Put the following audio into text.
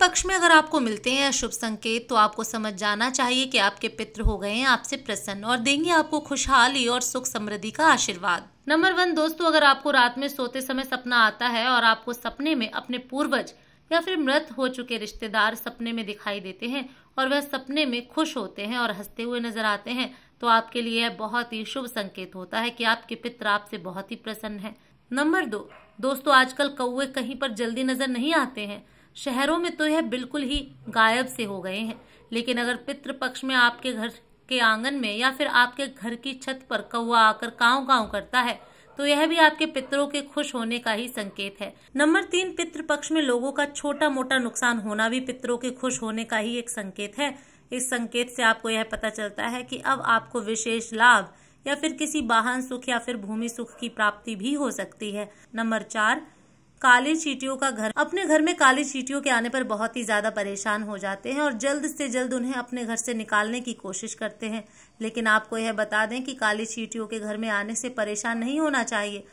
पक्ष में अगर आपको मिलते हैं अशुभ संकेत तो आपको समझ जाना चाहिए कि आपके पित्र हो गए हैं आपसे प्रसन्न और देंगे आपको खुशहाली और सुख समृद्धि का आशीर्वाद नंबर वन दोस्तों अगर आपको रात में सोते समय सपना आता है और आपको सपने में अपने पूर्वज या फिर मृत हो चुके रिश्तेदार सपने में दिखाई देते हैं और वह सपने में खुश होते हैं और हंसते हुए नजर आते हैं तो आपके लिए बहुत ही शुभ संकेत होता है कि आपके पित्र आपसे बहुत ही प्रसन्न है नंबर दो दोस्तों आजकल कौए कहीं पर जल्दी नजर नहीं आते हैं शहरों में तो यह बिल्कुल ही गायब से हो गए हैं लेकिन अगर पितृपक्ष में आपके घर के आंगन में या फिर आपके घर की छत पर कौआ आकर काव काव करता है तो यह भी आपके पितरों के खुश होने का ही संकेत है नंबर तीन पितृपक्ष में लोगों का छोटा मोटा नुकसान होना भी पितरों के खुश होने का ही एक संकेत है इस संकेत से आपको यह पता चलता है कि अब आपको विशेष लाभ या फिर किसी वाहन सुख या फिर भूमि सुख की प्राप्ति भी हो सकती है नंबर चार काली चीटियों का घर अपने घर में काली चीटियों के आने पर बहुत ही ज्यादा परेशान हो जाते हैं और जल्द से जल्द उन्हें अपने घर से निकालने की कोशिश करते हैं लेकिन आपको यह बता दें कि काली चीटियों के घर में आने से परेशान नहीं होना चाहिए